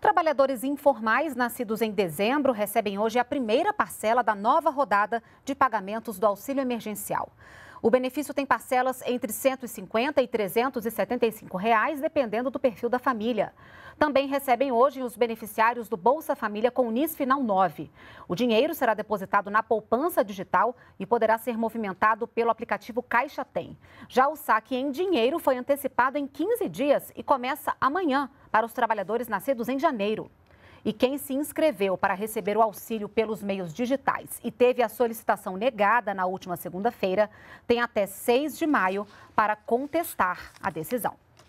Trabalhadores informais nascidos em dezembro recebem hoje a primeira parcela da nova rodada de pagamentos do auxílio emergencial. O benefício tem parcelas entre R$ 150 e R$ 375, reais, dependendo do perfil da família. Também recebem hoje os beneficiários do Bolsa Família com NIS Final 9. O dinheiro será depositado na poupança digital e poderá ser movimentado pelo aplicativo Caixa Tem. Já o saque em dinheiro foi antecipado em 15 dias e começa amanhã para os trabalhadores nascidos em janeiro. E quem se inscreveu para receber o auxílio pelos meios digitais e teve a solicitação negada na última segunda-feira, tem até 6 de maio para contestar a decisão.